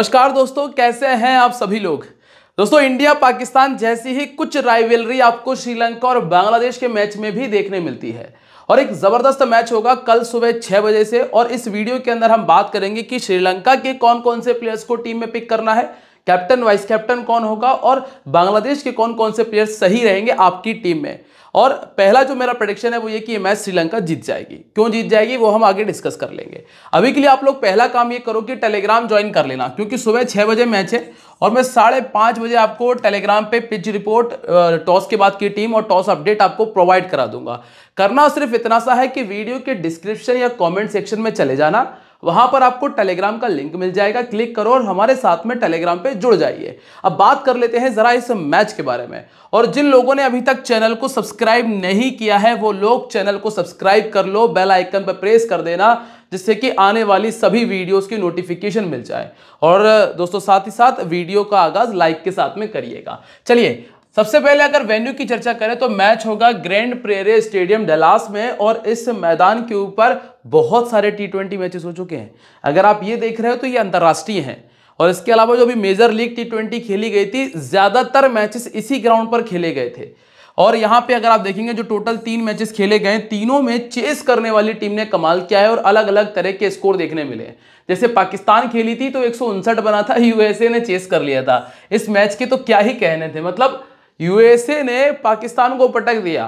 नमस्कार दोस्तों कैसे हैं आप सभी लोग दोस्तों इंडिया पाकिस्तान जैसी ही कुछ राइवलरी आपको श्रीलंका और बांग्लादेश के मैच में भी देखने मिलती है और एक ज़बरदस्त मैच होगा कल सुबह छह बजे से और इस वीडियो के अंदर हम बात करेंगे कि श्रीलंका के कौन कौन से प्लेयर्स को टीम में पिक करना है कैप्टन वाइस कैप्टन कौन होगा और बांग्लादेश के कौन कौन से प्लेयर्स सही रहेंगे आपकी टीम में और पहला जो मेरा प्रोडिक्शन है वो ये कि ये मैच श्रीलंका जीत जाएगी क्यों जीत जाएगी वो हम आगे डिस्कस कर लेंगे अभी के लिए आप लोग पहला काम ये करो कि टेलीग्राम ज्वाइन कर लेना क्योंकि सुबह छः बजे मैच है और मैं साढ़े पाँच बजे आपको टेलीग्राम पे पिच रिपोर्ट टॉस के बाद की टीम और टॉस अपडेट आपको प्रोवाइड करा दूंगा करना सिर्फ इतना सा है कि वीडियो के डिस्क्रिप्शन या कॉमेंट सेक्शन में चले जाना वहां पर आपको टेलीग्राम का लिंक मिल जाएगा क्लिक करो और हमारे साथ में टेलीग्राम पे जुड़ जाइए अब बात कर लेते हैं जरा इस मैच के बारे में और जिन लोगों ने अभी तक चैनल को सब्सक्राइब नहीं किया है वो लोग चैनल को सब्सक्राइब कर लो बेल आइकन पर प्रेस कर देना जिससे कि आने वाली सभी वीडियोस की नोटिफिकेशन मिल जाए और दोस्तों साथ ही साथ वीडियो का आगाज लाइक के साथ में करिएगा चलिए सबसे पहले अगर वेन्यू की चर्चा करें तो मैच होगा ग्रैंड प्रेरे स्टेडियम डलास में और इस मैदान के ऊपर बहुत सारे टी ट्वेंटी मैचेस हो चुके हैं अगर आप ये देख रहे हो तो ये अंतर्राष्ट्रीय हैं और इसके अलावा जो भी मेजर लीग टी ट्वेंटी खेली गई थी ज़्यादातर मैचेस इसी ग्राउंड पर खेले गए थे और यहाँ पे अगर आप देखेंगे जो टोटल तीन मैचेस खेले गए तीनों में चेस करने वाली टीम ने कमाल किया है और अलग अलग तरह के स्कोर देखने मिले जैसे पाकिस्तान खेली थी तो एक बना था यूएसए ने चेस कर लिया था इस मैच के तो क्या ही कहने थे मतलब यूएसए ने पाकिस्तान को पटक दिया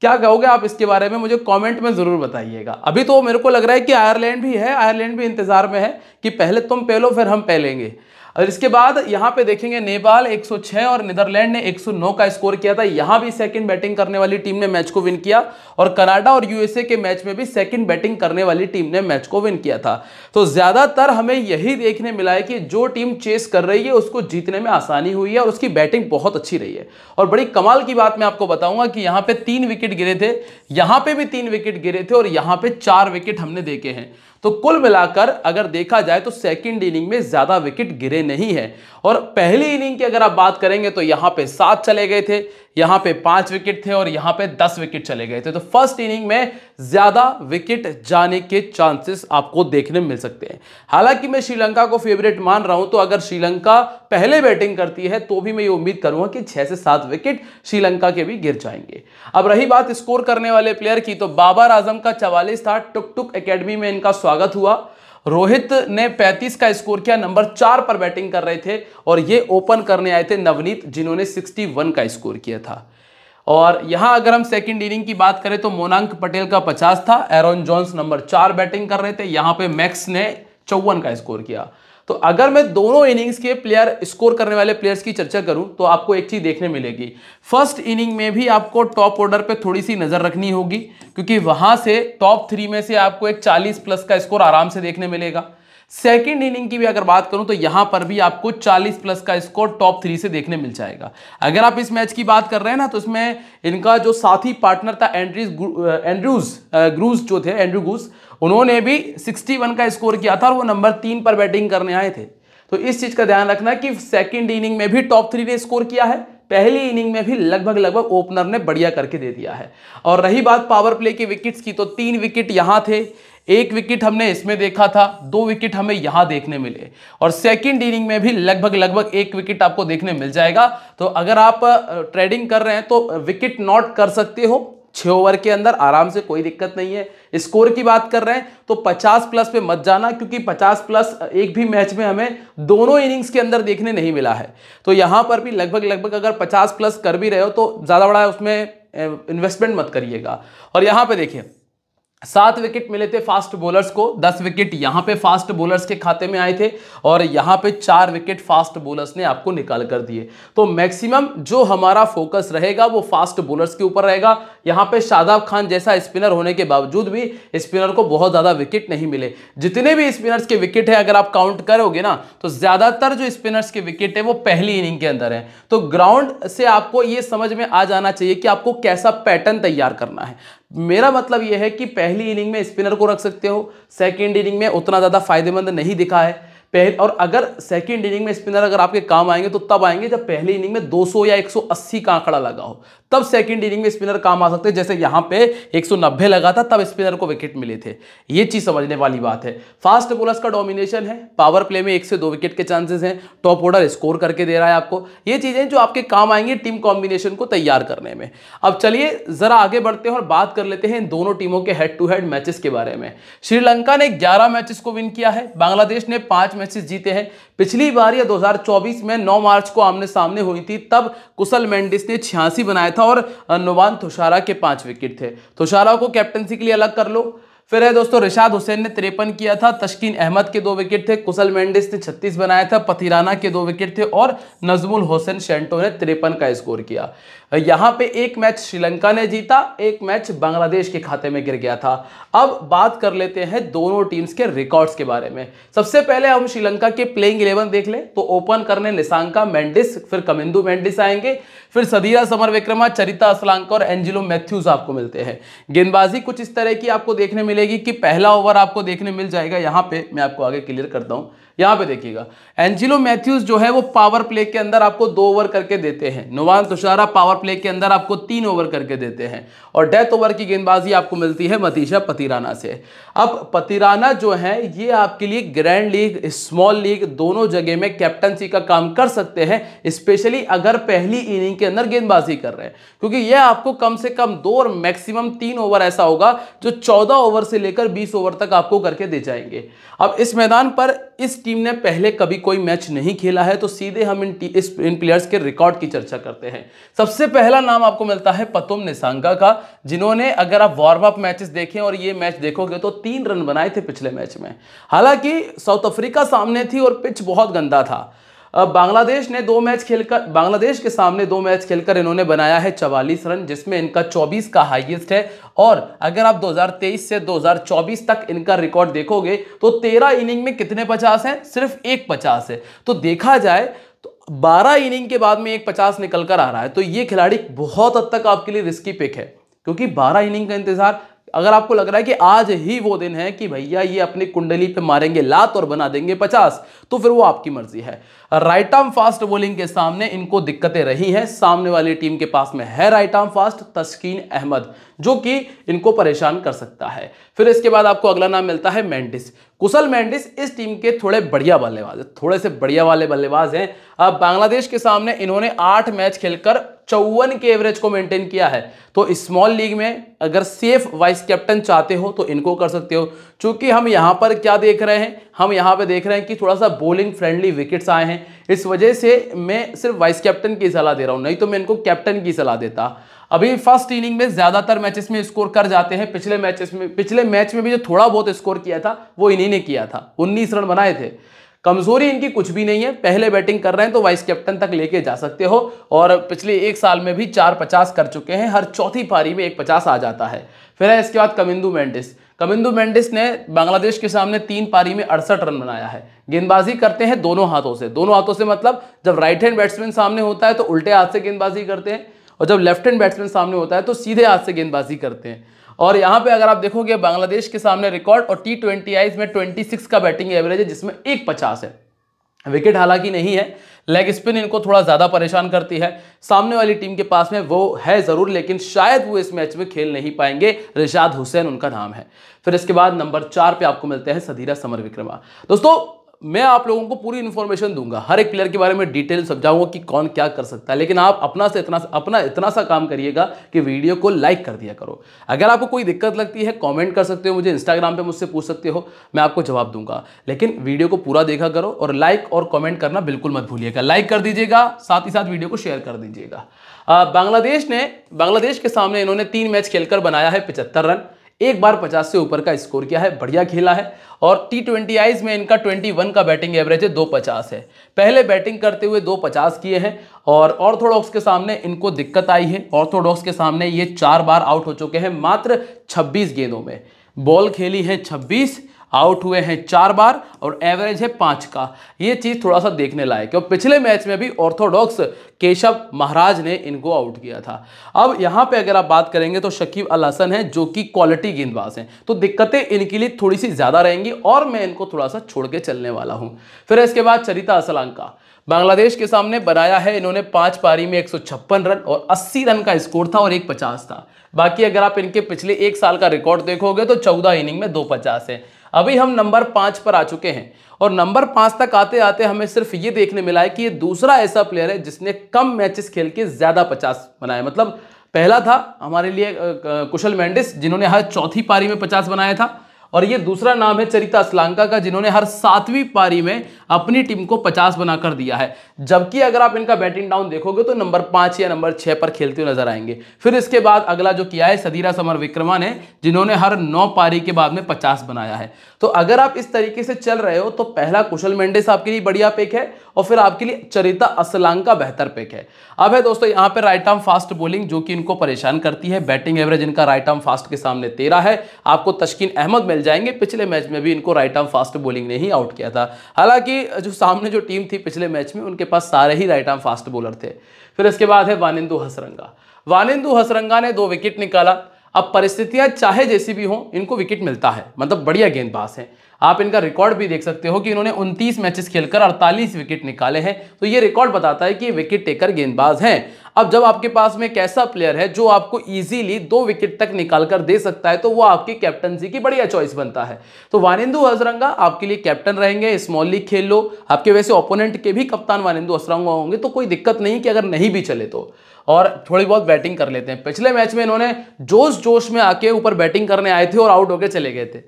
क्या कहोगे आप इसके बारे में मुझे कमेंट में ज़रूर बताइएगा अभी तो मेरे को लग रहा है कि आयरलैंड भी है आयरलैंड भी इंतज़ार में है कि पहले तुम पहलो फिर हम पहलेंगे और इसके बाद यहां पे देखेंगे नेपाल 106 और नीदरलैंड ने 109 का स्कोर किया था यहां भी सेकंड बैटिंग करने वाली टीम ने मैच को विन किया और कनाडा और यूएसए के मैच में भी सेकंड बैटिंग करने वाली टीम ने मैच को विन किया था तो ज़्यादातर हमें यही देखने मिला है कि जो टीम चेस कर रही है उसको जीतने में आसानी हुई है और उसकी बैटिंग बहुत अच्छी रही है और बड़ी कमाल की बात मैं आपको बताऊंगा कि यहां पर तीन विकेट गिरे थे यहां पर भी तीन विकेट गिरे थे और यहाँ पे चार विकेट हमने देखे हैं तो कुल मिलाकर अगर देखा जाए तो सेकंड इनिंग में ज्यादा विकेट गिरे नहीं है और पहली इनिंग की अगर आप बात करेंगे तो यहां पे सात चले गए थे यहां पे पांच विकेट थे और यहां पे दस विकेट चले गए थे तो फर्स्ट इनिंग में ज्यादा विकेट जाने के चांसेस आपको देखने मिल सकते हैं हालांकि मैं श्रीलंका को फेवरेट मान रहा हूं तो अगर श्रीलंका पहले बैटिंग करती है तो भी मैं ये उम्मीद करूंगा कि छह से सात विकेट श्रीलंका के भी गिर जाएंगे अब रही बात स्कोर करने वाले प्लेयर की तो बाबर आजम का चवालीस था टुक टुक अकेडमी में इनका स्वागत हुआ रोहित ने 35 का स्कोर किया नंबर चार पर बैटिंग कर रहे थे और ये ओपन करने आए थे नवनीत जिन्होंने 61 का स्कोर किया था और यहां अगर हम सेकंड इनिंग की बात करें तो मोनांक पटेल का 50 था एरोन जॉन्स नंबर चार बैटिंग कर रहे थे यहां पे मैक्स ने चौवन का स्कोर किया तो अगर मैं दोनों इनिंग्स के प्लेयर स्कोर करने वाले प्लेयर्स की चर्चा करूं तो आपको एक चीज देखने मिलेगी फर्स्ट इनिंग में भी आपको टॉप ऑर्डर पे थोड़ी सी नजर रखनी होगी क्योंकि वहां से टॉप थ्री में से आपको एक 40 प्लस का स्कोर आराम से देखने मिलेगा सेकेंड इनिंग की भी अगर बात करूं तो यहां पर भी आपको 40 प्लस का स्कोर टॉप थ्री से देखने मिल जाएगा अगर आप इस मैच की बात कर रहे हैं ना तो इसमें इनका जो साथी पार्टनर था एंड्रीज एंड्रूज ग्रूज जो थे एंड्रू ग्रूज उन्होंने भी 61 का स्कोर किया था और वो नंबर तीन पर बैटिंग करने आए थे तो इस चीज़ का ध्यान रखना कि सेकंड इनिंग में भी टॉप थ्री ने स्कोर किया है पहली इनिंग में भी लगभग लगभग ओपनर ने बढ़िया करके दे दिया है और रही बात पावर प्ले के विकेट्स की तो तीन विकेट यहाँ थे एक विकेट हमने इसमें देखा था दो विकेट हमें यहां देखने मिले और सेकंड इनिंग में भी लगभग लगभग एक विकेट आपको देखने मिल जाएगा तो अगर आप ट्रेडिंग कर रहे हैं तो विकेट नॉट कर सकते हो छः ओवर के अंदर आराम से कोई दिक्कत नहीं है स्कोर की बात कर रहे हैं तो 50 प्लस पे मत जाना क्योंकि 50 प्लस एक भी मैच में हमें दोनों इनिंग्स के अंदर देखने नहीं मिला है तो यहाँ पर भी लगभग लगभग अगर 50 प्लस कर भी रहे हो तो ज़्यादा बड़ा उसमें इन्वेस्टमेंट मत करिएगा और यहाँ पर देखिए सात विकेट मिले थे फास्ट बॉलर्स को दस विकेट यहां पे फास्ट बॉलर्स के खाते में आए थे और यहां पे चार विकेट फास्ट बॉलर्स ने आपको निकाल कर दिए तो मैक्सिमम जो हमारा फोकस रहेगा वो फास्ट बॉलर्स के ऊपर रहेगा यहां पे शादाब खान जैसा स्पिनर होने के बावजूद भी स्पिनर को बहुत ज़्यादा विकेट नहीं मिले जितने भी स्पिनर्स के विकेट है अगर आप काउंट करोगे ना तो ज़्यादातर जो स्पिनर्स के विकेट है वो पहली इनिंग के अंदर है तो ग्राउंड से आपको ये समझ में आ जाना चाहिए कि आपको कैसा पैटर्न तैयार करना है मेरा मतलब यह है कि पहली इनिंग में स्पिनर को रख सकते हो सेकेंड इनिंग में उतना ज़्यादा फायदेमंद नहीं दिखा है पहले और अगर सेकंड इनिंग में स्पिनर अगर आपके काम आएंगे तो तब आएंगे जब पहले इनिंग में 200 या 180 का आंकड़ा लगा हो तब सेकेंड इनिंग में स्पिनर काम आ सकते हैं जैसे यहां पे 190 लगा था तब स्पिनर को विकेट मिले थे ये चीज़ समझने वाली बात है फास्ट बोलर्स का डोमिनेशन है पावर प्ले में एक से दो विकेट के चांसेस हैं टॉप ऑर्डर स्कोर करके दे रहा है आपको ये चीज़ें जो आपके काम आएंगे टीम कॉम्बिनेशन को तैयार करने में अब चलिए ज़रा आगे बढ़ते हैं और बात कर लेते हैं इन दोनों टीमों के हेड टू हेड मैचेस के बारे में श्रीलंका ने ग्यारह मैचेस को विन किया है बांग्लादेश ने पांच मैचेस जीते हैं पिछली बार या 2024 में 9 मार्च को आमने सामने हुई थी तब कुशल मेंडिस ने छियासी बनाया था और नोवान थुशारा के पांच विकेट थे थुशारा को कैप्टनसी के लिए अलग कर लो फिर है दोस्तों रिशाद हुसैन ने तिरपन किया था तस्किन अहमद के दो विकेट थे कुशल मेंडिस ने छत्तीस बनाया था पथिराना के दो विकेट थे और नजमुल हुसैन शेंटो ने तिरपन का स्कोर किया यहां पे एक मैच श्रीलंका ने जीता एक मैच बांग्लादेश के खाते में गिर गया था अब बात कर लेते हैं दोनों टीम्स के रिकॉर्ड्स के बारे में सबसे पहले हम श्रीलंका के प्लेइंग इलेवन देख लें तो ओपन करने निशांका मेंडिस फिर कमिंदू मेंडिस आएंगे फिर सदीरा समर विक्रमा चरिता असलांका और एंजिलो मैथ्यूज आपको मिलते हैं गेंदबाजी कुछ इस तरह की आपको देखने मिले मिलेगी कि पहला ओवर आपको देखने मिल जाएगा यहां पे मैं आपको आगे क्लियर करता हूं यहां पे देखिएगा एंजिलो मैथ्यूज जो है वो पावर प्ले के अंदर आपको दो ओवर करके देते हैं नुवान तुषारा पावर प्ले के अंदर आपको तीन ओवर करके देते हैं और डेथ ओवर की गेंदबाजी आपको मिलती है मतीशा पतिराना से अब पतिराना जो है ये आपके लिए ग्रैंड लीग स्मॉल लीग दोनों जगह में कैप्टनसी का काम कर सकते हैं स्पेशली अगर पहली इनिंग के अंदर गेंदबाजी कर रहे हैं क्योंकि यह आपको कम से कम दो और मैक्सिमम तीन ओवर ऐसा होगा जो चौदह ओवर ओवर से लेकर 20 ओवर तक आपको करके दे जाएंगे अब इस मैदान पर इस टीम ने पहले कभी कोई मैच नहीं खेला है तो सीधे हम इन इस इन प्लेयर्स के रिकॉर्ड की चर्चा करते हैं सबसे पहला नाम आपको मिलता है पतुम निसांगा का जिन्होंने अगर आप वार्म अप मैचेस देखें और ये मैच देखोगे तो तीन रन बनाए थे पिछले मैच में हालांकि साउथ अफ्रीका सामने थी और पिच बहुत गंदा था बांग्लादेश ने दो मैच खेलकर बांग्लादेश के सामने दो मैच खेलकर इन्होंने बनाया है चवालीस रन जिसमें इनका 24 का हाईएस्ट है और अगर आप 2023 से 2024 तक इनका रिकॉर्ड देखोगे तो 13 इनिंग में कितने 50 हैं सिर्फ एक 50 है तो देखा जाए तो बारह इनिंग के बाद में एक पचास निकल कर आ रहा है तो ये खिलाड़ी बहुत हद तक आपके लिए रिस्की पिक है क्योंकि बारह इनिंग का इंतजार अगर आपको लग रहा है कि आज ही वो दिन है कि भैया ये अपनी कुंडली पे मारेंगे लात और बना देंगे पचास तो फिर वो आपकी मर्जी है राइट आर्म फास्ट बॉलिंग के सामने इनको दिक्कतें रही हैं सामने वाली टीम के पास में है right arm fast Taskin Ahmed जो कि इनको परेशान कर सकता है फिर इसके बाद आपको अगला नाम मिलता है मैंडिस कुशल मैंडिस इस टीम के थोड़े बढ़िया बल्लेबाज थोड़े से बढ़िया वाले बल्लेबाज हैं अब बांग्लादेश के सामने इन्होंने आठ मैच खेलकर चौवन के एवरेज को मेंटेन किया है तो स्मॉल लीग में अगर सेफ वाइस कैप्टन चाहते हो तो इनको कर सकते हो क्योंकि हम यहाँ पर क्या देख रहे हैं हम यहाँ पर देख रहे हैं कि थोड़ा सा बॉलिंग फ्रेंडली विकेट्स आए हैं इस वजह से मैं सिर्फ वाइस कैप्टन की सलाह दे रहा हूँ नहीं तो मैं इनको कैप्टन की सलाह देता अभी फर्स्ट इनिंग में ज़्यादातर मैचेस में स्कोर कर जाते हैं पिछले मैचेस में पिछले मैच में भी जो थोड़ा बहुत स्कोर किया था वो इन्हीं ने किया था उन्नीस रन बनाए थे कमजोरी इनकी कुछ भी नहीं है पहले बैटिंग कर रहे हैं तो वाइस कैप्टन तक लेके जा सकते हो और पिछले एक साल में भी चार पचास कर चुके हैं हर चौथी पारी में एक पचास आ जाता है फिर है इसके बाद कमिंदु मेंडिस कमिंदु मेंडिस ने बांग्लादेश के सामने तीन पारी में अड़सठ रन बनाया है गेंदबाजी करते हैं दोनों हाथों से दोनों हाथों से मतलब जब राइट हैंड बैट्समैन सामने होता है तो उल्टे हाथ से गेंदबाजी करते हैं और जब लेफ्ट हैंड बैट्समैन सामने होता है तो सीधे हाथ से गेंदबाजी करते हैं और यहाँ पे अगर आप देखोगे बांग्लादेश के सामने रिकॉर्ड और टी ट्वेंटी आईज में ट्वेंटी सिक्स का बैटिंग एवरेज है जिसमें एक पचास है विकेट हालांकि नहीं है लेग स्पिन इनको थोड़ा ज़्यादा परेशान करती है सामने वाली टीम के पास में वो है ज़रूर लेकिन शायद वो इस मैच में खेल नहीं पाएंगे रिशाद हुसैन उनका नाम है फिर इसके बाद नंबर चार पे आपको मिलते हैं सदीरा समर विक्रमा दोस्तों मैं आप लोगों को पूरी इन्फॉर्मेशन दूंगा हर एक प्लेयर के बारे में डिटेल समझाऊंगा कि कौन क्या कर सकता है लेकिन आप अपना से इतना अपना इतना सा काम करिएगा कि वीडियो को लाइक कर दिया करो अगर आपको कोई दिक्कत लगती है कमेंट कर सकते हो मुझे इंस्टाग्राम पे मुझसे पूछ सकते हो मैं आपको जवाब दूंगा लेकिन वीडियो को पूरा देखा करो और लाइक और कॉमेंट करना बिल्कुल मत भूलिएगा लाइक कर दीजिएगा साथ ही साथ वीडियो को शेयर कर दीजिएगा बांग्लादेश ने बांग्लादेश के सामने इन्होंने तीन मैच खेलकर बनाया है पिचहत्तर रन एक बार 50 से ऊपर का स्कोर किया है बढ़िया खेला है और टी ट्वेंटी आईज में इनका 21 का बैटिंग एवरेज है दो पचास है पहले बैटिंग करते हुए दो पचास किए हैं और ऑर्थोडॉक्स के सामने इनको दिक्कत आई है ऑर्थोडॉक्स के सामने ये चार बार आउट हो चुके हैं मात्र छब्बीस गेंदों में बॉल खेली है छब्बीस आउट हुए हैं चार बार और एवरेज है पांच का ये चीज़ थोड़ा सा देखने लायक है और पिछले मैच में भी ऑर्थोडॉक्स केशव महाराज ने इनको आउट किया था अब यहां पे अगर आप बात करेंगे तो शकीब अल हसन है जो कि क्वालिटी गेंदबाज हैं तो दिक्कतें इनके लिए थोड़ी सी ज़्यादा रहेंगी और मैं इनको थोड़ा सा छोड़ के चलने वाला हूँ फिर इसके बाद चरिता असलंका बांग्लादेश के सामने बनाया है इन्होंने पांच पारी में एक रन और अस्सी रन का स्कोर था और एक पचास था बाकी अगर आप इनके पिछले एक साल का रिकॉर्ड देखोगे तो चौदह इनिंग में दो पचास है अभी हम नंबर पांच पर आ चुके हैं और नंबर पांच तक आते आते हमें सिर्फ ये देखने मिला है कि ये दूसरा ऐसा प्लेयर है जिसने कम मैचेस खेल के ज़्यादा पचास बनाए मतलब पहला था हमारे लिए कुशल मैंडिस जिन्होंने हर चौथी पारी में पचास बनाया था और ये दूसरा नाम है चरिता असलांका का जिन्होंने हर सातवीं पारी में अपनी टीम को 50 बनाकर दिया है जबकि अगर आप इनका बैटिंग डाउन देखोगे तो नंबर पाँच या नंबर छः पर खेलते हुए नजर आएंगे फिर इसके बाद अगला जो किया है सदीरा समर विक्रमा ने जिन्होंने हर नौ पारी के बाद में पचास बनाया है तो अगर आप इस तरीके से चल रहे हो तो पहला कुशल मेंडिस आपके लिए बढ़िया पेक है और फिर आपके लिए चरिता असलांका बेहतर पेक है अब है दोस्तों यहाँ पे राइट आर्म फास्ट बॉलिंग जो कि इनको परेशान करती है बैटिंग एवरेज इनका राइट आर्म फास्ट के सामने तेरह है आपको तश्किन अहमद मिल मिल जाएंगे पिछले मैच में भी इनको राइट आर्म फास्ट बॉलिंग ने ही आउट किया था हालांकि जो सामने जो टीम थी पिछले मैच में उनके पास सारे ही राइट आर्म फास्ट बॉलर थे फिर इसके बाद है वानिंदु हसरंगा वानिंदु हसरंगा ने दो विकेट निकाला अब परिस्थितियां चाहे जैसी भी हों इनको विकेट मिलता है मतलब बढ़िया गेंदबाज हैं आप इनका रिकॉर्ड भी देख सकते हो कि इन्होंने 29 मैचेस खेलकर 48 विकेट निकाले हैं तो ये रिकॉर्ड बताता है कि ये विकेट टेकर गेंदबाज हैं अब जब आपके पास में एक ऐसा प्लेयर है जो आपको ईजिली दो विकेट तक निकाल कर दे सकता है तो वो आपकी कैप्टनसी की बढ़िया चॉइस बनता है तो वानिंदु हजरंगा आपके लिए कैप्टन रहेंगे स्मॉल लीग खेल लो आपके वैसे ओपोनेंट के भी कप्तान वानिंदु हजरंगा होंगे तो कोई दिक्कत नहीं कि अगर नहीं भी चले तो और थोड़ी बहुत बैटिंग कर लेते हैं पिछले मैच में इन्होंने जोश जोश में आके ऊपर बैटिंग करने आए थे और आउट होकर चले गए थे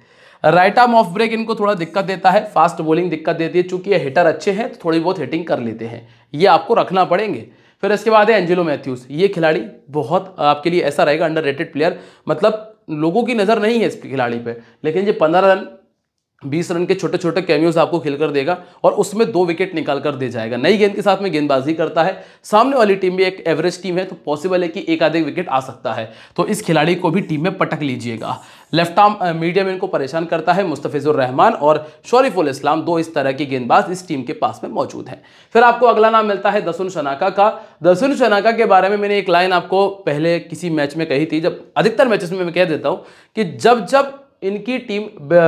राइट आर्म ऑफ ब्रेक इनको थोड़ा दिक्कत देता है फास्ट बॉलिंग दिक्कत देती है चूंकि ये हिटर अच्छे हैं तो थोड़ी बहुत हिटिंग कर लेते हैं ये आपको रखना पड़ेंगे फिर इसके बाद है एंजेलो मैथ्यूज ये खिलाड़ी बहुत आपके लिए ऐसा रहेगा अंडर प्लेयर मतलब लोगों की नज़र नहीं है इस खिलाड़ी पर लेकिन ये पंद्रह रन बीस रन के छोटे छोटे कैमियोज आपको खेलकर देगा और उसमें दो विकेट निकाल कर दे जाएगा नई गेंद के साथ में गेंदबाजी करता है सामने वाली टीम भी एक एवरेज टीम है तो पॉसिबल है कि एक आधे विकेट आ सकता है तो इस खिलाड़ी को भी टीम में पटक लीजिएगा लेफ्ट आर्म मीडियम इनको परेशान करता है मुस्तफिजुर रहमान और शरीफुल इस्लाम दो इस तरह के गेंदबाज इस टीम के पास में मौजूद हैं फिर आपको अगला नाम मिलता है दसुन शनाका का दसुन शनाका के बारे में मैंने एक लाइन आपको पहले किसी मैच में कही थी जब अधिकतर मैचेस में मैं कह देता हूँ कि जब जब इनकी टीम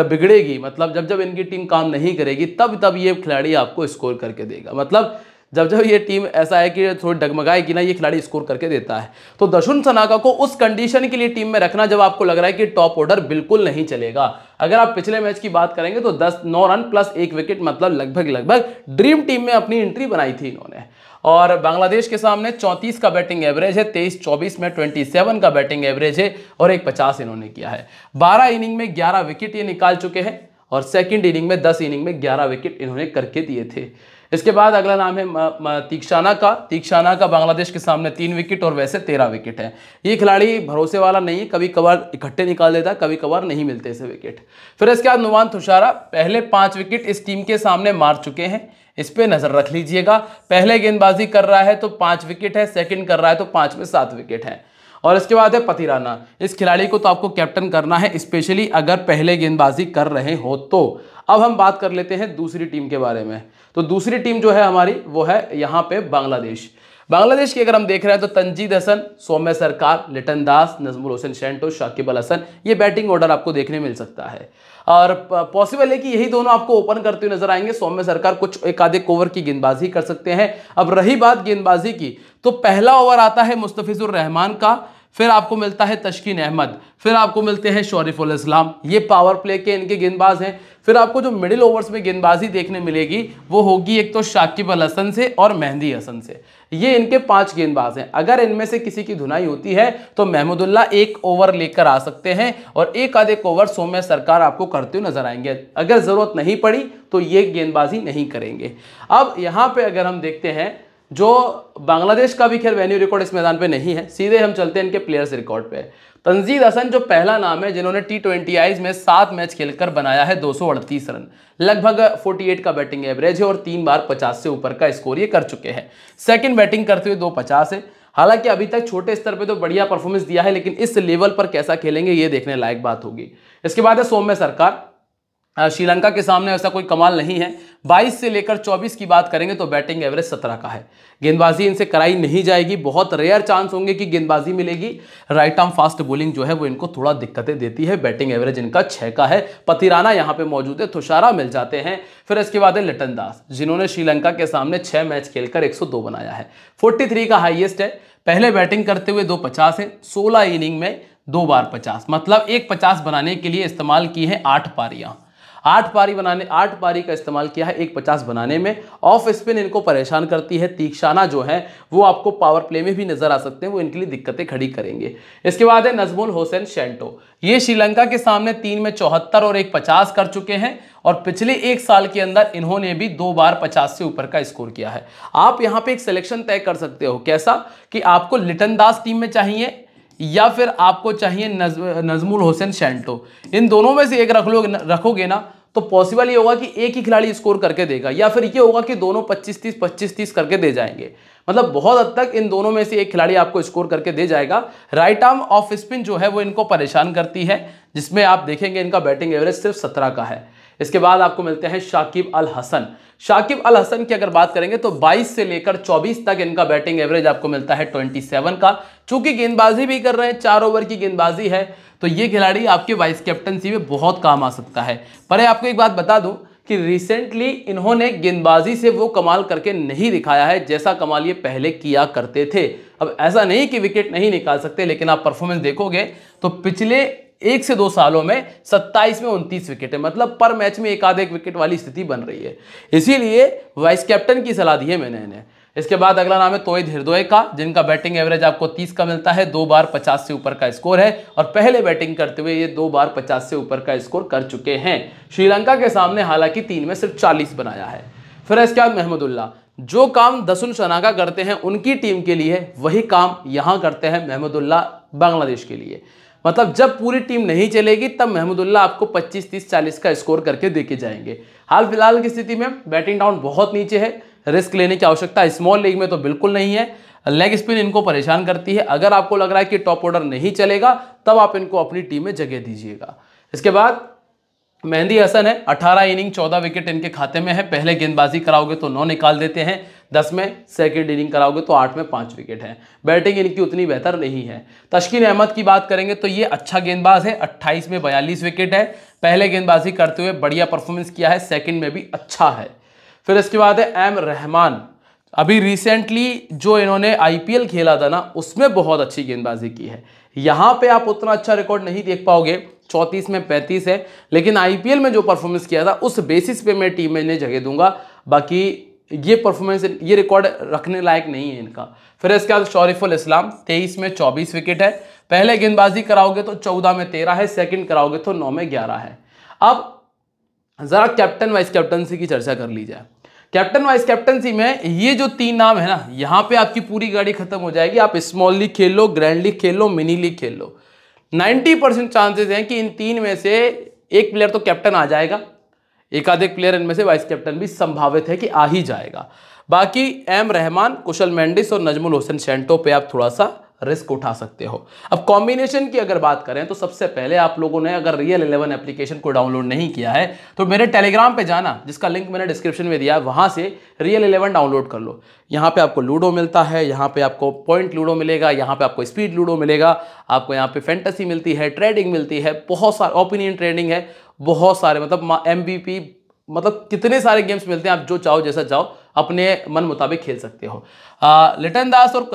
बिगड़ेगी मतलब जब जब इनकी टीम काम नहीं करेगी तब तब ये खिलाड़ी आपको स्कोर करके देगा मतलब जब जब ये टीम ऐसा है कि थोड़ी डगमगाएगी ना ये खिलाड़ी स्कोर करके देता है तो दशुन सनाका को उस कंडीशन के लिए टीम में रखना जब आपको लग रहा है कि टॉप ऑर्डर बिल्कुल नहीं चलेगा अगर आप पिछले मैच की बात करेंगे तो दस नौ रन प्लस एक विकेट मतलब लगभग लगभग ड्रीम टीम में अपनी एंट्री बनाई थी इन्होंने और बांग्लादेश के सामने 34 का बैटिंग एवरेज है 23 24 में 27 का बैटिंग एवरेज है और एक 50 इन्होंने किया है 12 इनिंग में 11 विकेट ये निकाल चुके हैं और सेकंड इनिंग में 10 इनिंग में 11 विकेट इन्होंने करके दिए थे इसके बाद अगला नाम है तीक्षाना का तीक्षाना का बांग्लादेश के सामने तीन विकेट और वैसे तेरह विकेट है ये खिलाड़ी भरोसे वाला नहीं है कभी कभार इकट्ठे निकाल देता कभी कभार नहीं मिलते इसे विकेट फिर इसके बाद नुमान तुषारा पहले पाँच विकेट इस टीम के सामने मार चुके हैं इस पर नज़र रख लीजिएगा पहले गेंदबाजी कर रहा है तो पाँच विकेट है सेकेंड कर रहा है तो पाँच में सात विकेट है और इसके बाद है पतिराना इस खिलाड़ी को तो आपको कैप्टन करना है स्पेशली अगर पहले गेंदबाजी कर रहे हो तो अब हम बात कर लेते हैं दूसरी टीम के बारे में तो दूसरी टीम जो है हमारी वो है यहाँ पे बांग्लादेश बांग्लादेश की अगर हम देख रहे हैं तो तंजीद हसन सौम्य सरकार लिटन दास नजमुल हुसैन शेंटो शाकिब अल हसन ये बैटिंग ऑर्डर आपको देखने मिल सकता है और पॉसिबल है कि यही दोनों आपको ओपन करते हुए नजर आएंगे सौम्य सरकार कुछ एक आधे ओवर की गेंदबाजी कर सकते हैं अब रही बात गेंदबाजी की तो पहला ओवर आता है मुस्तफिजुर रहमान का फिर आपको मिलता है तशकीन अहमद फिर आपको मिलते हैं उल इस्लाम ये पावर प्ले के इनके गेंदबाज हैं फिर आपको जो मिडिल ओवर्स में गेंदबाजी देखने मिलेगी वो होगी एक तो शाकिब अल हसन से और मेहंदी हसन से ये इनके पांच गेंदबाज हैं अगर इनमें से किसी की धुनाई होती है तो महमूदुल्ला एक ओवर लेकर आ सकते हैं और एक आध एक ओवर सोम्य सरकार आपको करते हुए नजर आएंगे अगर ज़रूरत नहीं पड़ी तो ये गेंदबाजी नहीं करेंगे अब यहाँ पर अगर हम देखते हैं जो बांग्लादेश का भी खैर वेन्यू रिकॉर्ड इस मैदान पे नहीं है सीधे हम चलते हैं इनके प्लेयर्स रिकॉर्ड पे तंजीद हसन जो पहला नाम है जिन्होंने टी ट्वेंटी आईज में सात मैच खेलकर बनाया है दो रन लगभग 48 का बैटिंग एवरेज है और तीन बार 50 से ऊपर का स्कोर ये कर चुके हैं सेकंड बैटिंग करते हुए दो पचास है हालांकि अभी तक छोटे स्तर पे तो बढ़िया परफॉर्मेंस दिया है लेकिन इस लेवल पर कैसा खेलेंगे ये देखने लायक बात होगी इसके बाद है सौम्य सरकार श्रीलंका के सामने ऐसा कोई कमाल नहीं है 22 से लेकर 24 की बात करेंगे तो बैटिंग एवरेज 17 का है गेंदबाजी इनसे कराई नहीं जाएगी बहुत रेयर चांस होंगे कि गेंदबाजी मिलेगी राइट आर्म फास्ट बॉलिंग जो है वो इनको थोड़ा दिक्कतें देती है बैटिंग एवरेज इनका छः का है पतिराना यहाँ पे मौजूद है तुषारा मिल जाते हैं फिर इसके बाद है लिटन दास जिन्होंने श्रीलंका के सामने छः मैच खेलकर 102 बनाया है फोर्टी का हाइएस्ट है पहले बैटिंग करते हुए दो पचास है सोलह इनिंग में दो बार पचास मतलब एक पचास बनाने के लिए इस्तेमाल की है आठ पारियाँ आठ पारी बनाने आठ पारी का इस्तेमाल किया है एक पचास बनाने में ऑफ स्पिन इनको परेशान करती है तीक्षाना जो है वो आपको पावर प्ले में भी नजर आ सकते हैं वो इनके लिए दिक्कतें खड़ी करेंगे इसके बाद है नजमुल हुसैन शेंटो ये श्रीलंका के सामने तीन में चौहत्तर और एक पचास कर चुके हैं और पिछले एक साल के अंदर इन्होंने भी दो बार पचास से ऊपर का स्कोर किया है आप यहाँ पे एक सिलेक्शन तय कर सकते हो कैसा कि आपको लिटन दास टीम में चाहिए या फिर आपको चाहिए नज, नजमुल हुसैन शेंटो इन दोनों में से एक रख लो रखोगे ना तो पॉसिबल ये होगा कि एक ही खिलाड़ी स्कोर करके देगा या फिर ये होगा कि दोनों 25 30 25 30 करके दे जाएंगे मतलब बहुत हद तक इन दोनों में से एक खिलाड़ी आपको स्कोर करके दे जाएगा राइट आर्म ऑफ स्पिन जो है वो इनको परेशान करती है जिसमें आप देखेंगे इनका बैटिंग एवरेज सिर्फ सत्रह का है इसके बाद आपको मिलते हैं शाकिब अल हसन शाकिब अल हसन की अगर बात करेंगे तो 22 से लेकर 24 तक इनका बैटिंग एवरेज आपको मिलता है 27 का चूंकि गेंदबाजी भी कर रहे हैं चार ओवर की गेंदबाजी है तो ये खिलाड़ी आपके वाइस कैप्टनसी में बहुत काम आ सकता है पर आपको एक बात बता दूं कि रिसेंटली इन्होंने गेंदबाजी से वो कमाल करके नहीं दिखाया है जैसा कमाल ये पहले किया करते थे अब ऐसा नहीं कि विकेट नहीं निकाल सकते लेकिन आप परफॉर्मेंस देखोगे तो पिछले एक से दो सालों में 27 में 29 विकेट है मतलब पर मैच में एक आधे एक विकेट वाली स्थिति बन रही है इसीलिए वाइस कैप्टन की सलाह दी है मैंने इन्हें इसके बाद अगला नाम है तोहिद हृदय का जिनका बैटिंग एवरेज आपको 30 का मिलता है दो बार 50 से ऊपर का स्कोर है और पहले बैटिंग करते हुए ये दो बार 50 से ऊपर का स्कोर कर चुके हैं श्रीलंका के सामने हालांकि तीन में सिर्फ 40 बनाया है फिर इसके बाद महमदुल्ला जो काम दसुन शनाका करते हैं उनकी टीम के लिए वही काम यहाँ करते हैं महमदुल्ला बांग्लादेश के लिए मतलब जब पूरी टीम नहीं चलेगी तब महमूदुल्ला आपको 25 30 40 का स्कोर करके देके जाएंगे हाल फिलहाल की स्थिति में बैटिंग डाउन बहुत नीचे है रिस्क लेने की आवश्यकता स्मॉल लीग में तो बिल्कुल नहीं है लेग स्पिन इनको परेशान करती है अगर आपको लग रहा है कि टॉप ऑर्डर नहीं चलेगा तब आप इनको अपनी टीम में जगह दीजिएगा इसके बाद मेहंदी हसन है 18 इनिंग 14 विकेट इनके खाते में है पहले गेंदबाजी कराओगे तो नौ निकाल देते हैं दस में सेकेंड इनिंग कराओगे तो आठ में पाँच विकेट हैं बैटिंग इनकी उतनी बेहतर नहीं है तश्किन अहमद की बात करेंगे तो ये अच्छा गेंदबाज है अट्ठाईस में बयालीस विकेट है पहले गेंदबाजी करते हुए बढ़िया परफॉर्मेंस किया है सेकेंड में भी अच्छा है फिर इसके बाद है एम रहमान अभी रिसेंटली जो इन्होंने आईपीएल खेला था ना उसमें बहुत अच्छी गेंदबाजी की है यहाँ पे आप उतना अच्छा रिकॉर्ड नहीं देख पाओगे चौंतीस में पैंतीस है लेकिन आईपीएल में जो परफॉर्मेंस किया था उस बेसिस पे मैं टीम में इन्हें जगह दूंगा बाकी ये परफॉर्मेंस ये रिकॉर्ड रखने लायक नहीं है इनका फिर इसके बाद शौरीफुल इस्लाम तेईस में चौबीस विकेट है पहले गेंदबाजी कराओगे तो चौदह में तेरह है सेकंड कराओगे तो नौ में ग्यारह है अब ज़रा कैप्टन वाइस कैप्टनसी की चर्चा कर ली जाए कैप्टन वाइस कैप्टनसी में ये जो तीन नाम है ना यहाँ पे आपकी पूरी गाड़ी खत्म हो जाएगी आप स्मॉल लीग खेल लो ग्रैंड लीग खेल लो मिनी लीग खेल लो नाइन्टी परसेंट चांसेस हैं कि इन तीन में से एक प्लेयर तो कैप्टन आ जाएगा एकाधिक प्लेयर इनमें से वाइस कैप्टन भी संभावित है कि आ ही जाएगा बाकी एम रहमान कुशल मेंडिस और नजमुल हुसैन शेंटो पे आप थोड़ा सा रिस्क उठा सकते हो अब कॉम्बिनेशन की अगर बात करें तो सबसे पहले आप लोगों ने अगर रियल इलेवन एप्लीकेशन को डाउनलोड नहीं किया है तो मेरे टेलीग्राम पे जाना जिसका लिंक मैंने डिस्क्रिप्शन में दिया है वहां से रियल इलेवन डाउनलोड कर लो यहाँ पे आपको लूडो मिलता है यहाँ पे आपको पॉइंट लूडो मिलेगा यहाँ पे आपको स्पीड लूडो मिलेगा आपको यहाँ पे फैंटेसी मिलती है ट्रेडिंग मिलती है बहुत सारा ओपिनियन ट्रेडिंग है बहुत सारे मतलब एम मतलब कितने सारे गेम्स मिलते हैं आप जो चाहो जैसा चाहो अपने मन मुताबिक खेल सकते हो लिटन दास और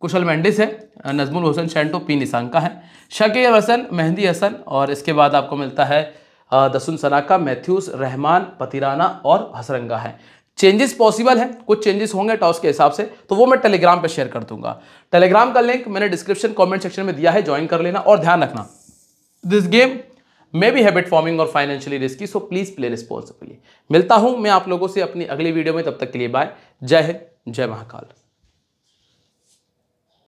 कुशल मेंडिस है नजमुल हुसैन शेंटो पी निशांका है शकीर हसन मेहंदी हसन और इसके बाद आपको मिलता है दसुन सनाका मैथ्यूस रहमान पतिराना और हसरंगा है चेंजेस पॉसिबल है कुछ चेंजेस होंगे टॉस के हिसाब से तो वो मैं टेलीग्राम पर शेयर कर दूंगा टेलीग्राम का लिंक मैंने डिस्क्रिप्शन कमेंट सेक्शन में दिया है ज्वाइन कर लेना और ध्यान रखना दिस गेम मे भी हैबिट फॉर्मिंग और financially risky so please play responsibly मिलता हूं मैं आप लोगों से अपनी अगली वीडियो में तब तक के लिए बाय जय हिंद जय महाकाल